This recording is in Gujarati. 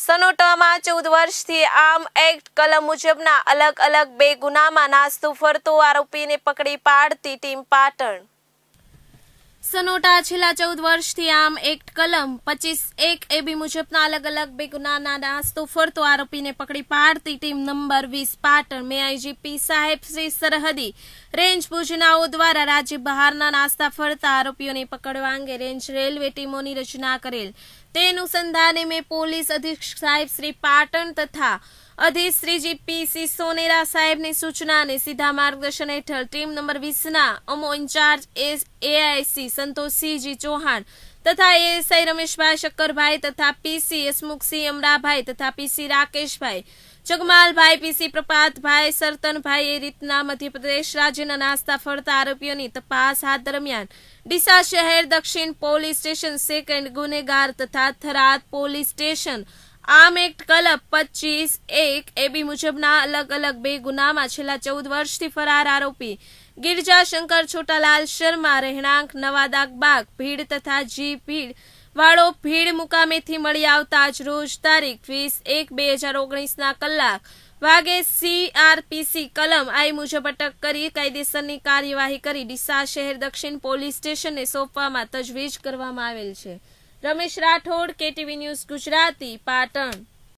સનોટામાં ચૌદ વર્ષથી આર્મ એક્ટ કલમ મુજબના અલગ અલગ બે ગુનામાં નાસ્તો ફરતો આરોપીને પકડી પાડતી ટીમ પાટણ સનોટા છેલ્લા ચૌદ વર્ષથી આમ એક્ટ કલમ પચીસ એક એબી મુજબના અલગ અલગ બે ગુનાના નાસ્તો ફરતો આરોપીને પકડી પાડતી ટીમ નંબર વીસ પાટણ મે આઈજીપી સાહેબ શ્રી સરહદી રેન્જ ભુજનાઓ દ્વારા રાજ્ય બહારના નાસ્તા ફરતા આરોપીઓને પકડવા અંગે રેન્જ રેલવે ટીમોની રચના કરેલ તે અનુસંધાને મેં પોલીસ અધિક્ષક સાહેબ શ્રી પાટણ તથા અધિશ્રીજી પીસી સોનેરા સાહેબની સૂચના અને સીધા માર્ગદર્શન હેઠળ ટીમ નંબર વીસના અમો ઇન્ચાર્જ એઆઈસી સંતોષસિંહજી ચૌહાણ તથા એએસઆઈ રમેશભાઈ શક્કરભાઈ તથા પીસી યશમુખસિંહ અમરાભાઈ તથા પીસી રાકેશભાઈ જગમાલભાઈ પીસી પ્રપાતભાઈ સરતનભાઈ એ રીતના મધ્યપ્રદેશ રાજ્યના નાસ્તા ફરતા આરોપીઓની તપાસ હાથ દરમિયાન ડીસા શહેર દક્ષિણ પોલીસ સ્ટેશન સેકન્ડ ગુનેગાર તથા થરાદ પોલીસ સ્ટેશન આમ એક્ટ કલબ પચીસ એક એબી મુજબના અલગ અલગ બે ગુનામાં છેલ્લા ચૌદ વર્ષથી ફરાર આરોપી ગિરજાશંકર છોટાલાલ શર્મા રહેણાંક નવાદાગ બાગ ભીડ તથા જી ભીડ વાળો ભીડ મુકામેથી મળી આવતા આજ રોજ તારીખ વીસ એક બે હજાર ઓગણીસના કલાક વાગે સીઆરપીસી કલમ આઈ મુજબ અટક કરી કાયદેસરની કાર્યવાહી કરી ડીસા શહેર દક્ષિણ પોલીસ સ્ટેશને સોંપવામાં તજવીજ કરવામાં આવેલ છે રમેશ રાઠોડ કેટીવી ન્યૂઝ ગુજરાતી પાટણ